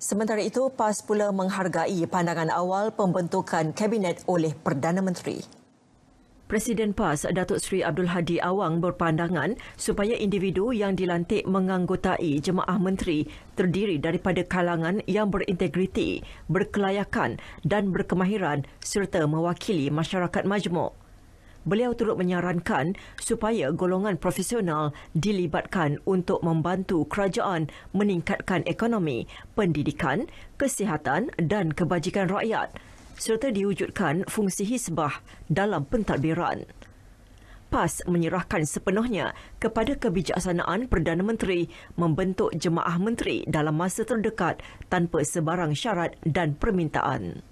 Sementara itu, PAS pula menghargai pandangan awal pembentukan kabinet oleh Perdana Menteri. Presiden PAS Datuk Seri Abdul Hadi Awang berpandangan supaya individu yang dilantik menganggotai jemaah menteri terdiri daripada kalangan yang berintegriti, berkelayakan dan berkemahiran serta mewakili masyarakat majmuk. Beliau turut menyarankan supaya golongan profesional dilibatkan untuk membantu kerajaan meningkatkan ekonomi, pendidikan, kesihatan dan kebajikan rakyat serta diwujudkan fungsi hisbah dalam pentadbiran. PAS menyerahkan sepenuhnya kepada kebijaksanaan Perdana Menteri membentuk jemaah menteri dalam masa terdekat tanpa sebarang syarat dan permintaan.